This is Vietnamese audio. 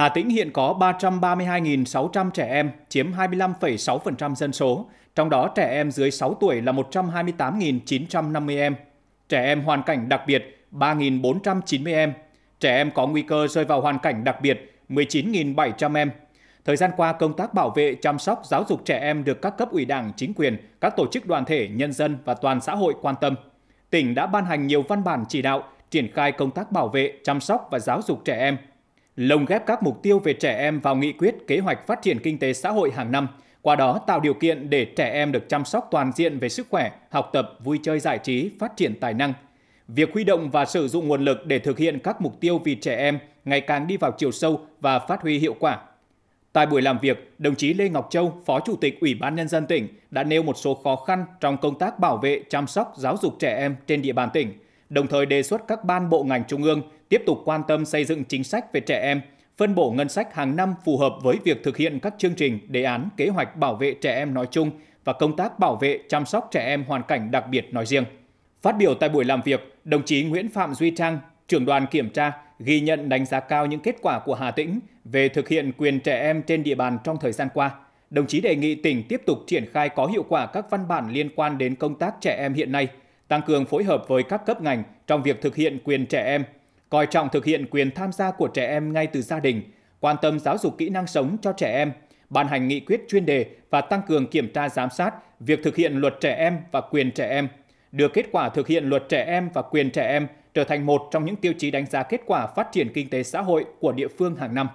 Hà Tĩnh hiện có 332.600 trẻ em, chiếm 25,6% dân số, trong đó trẻ em dưới 6 tuổi là 128.950 em, trẻ em hoàn cảnh đặc biệt 3.490 em, trẻ em có nguy cơ rơi vào hoàn cảnh đặc biệt 19.700 em. Thời gian qua, công tác bảo vệ, chăm sóc, giáo dục trẻ em được các cấp ủy đảng, chính quyền, các tổ chức đoàn thể, nhân dân và toàn xã hội quan tâm. Tỉnh đã ban hành nhiều văn bản chỉ đạo, triển khai công tác bảo vệ, chăm sóc và giáo dục trẻ em – lồng ghép các mục tiêu về trẻ em vào nghị quyết kế hoạch phát triển kinh tế xã hội hàng năm, qua đó tạo điều kiện để trẻ em được chăm sóc toàn diện về sức khỏe, học tập, vui chơi giải trí, phát triển tài năng. Việc huy động và sử dụng nguồn lực để thực hiện các mục tiêu vì trẻ em ngày càng đi vào chiều sâu và phát huy hiệu quả. Tại buổi làm việc, đồng chí Lê Ngọc Châu, Phó Chủ tịch Ủy ban Nhân dân tỉnh đã nêu một số khó khăn trong công tác bảo vệ, chăm sóc, giáo dục trẻ em trên địa bàn tỉnh – đồng thời đề xuất các ban bộ ngành trung ương tiếp tục quan tâm xây dựng chính sách về trẻ em, phân bổ ngân sách hàng năm phù hợp với việc thực hiện các chương trình, đề án, kế hoạch bảo vệ trẻ em nói chung và công tác bảo vệ chăm sóc trẻ em hoàn cảnh đặc biệt nói riêng. Phát biểu tại buổi làm việc, đồng chí Nguyễn Phạm Duy Trang, trưởng đoàn kiểm tra, ghi nhận đánh giá cao những kết quả của Hà Tĩnh về thực hiện quyền trẻ em trên địa bàn trong thời gian qua. Đồng chí đề nghị tỉnh tiếp tục triển khai có hiệu quả các văn bản liên quan đến công tác trẻ em hiện nay – tăng cường phối hợp với các cấp ngành trong việc thực hiện quyền trẻ em, coi trọng thực hiện quyền tham gia của trẻ em ngay từ gia đình, quan tâm giáo dục kỹ năng sống cho trẻ em, ban hành nghị quyết chuyên đề và tăng cường kiểm tra giám sát việc thực hiện luật trẻ em và quyền trẻ em, đưa kết quả thực hiện luật trẻ em và quyền trẻ em trở thành một trong những tiêu chí đánh giá kết quả phát triển kinh tế xã hội của địa phương hàng năm.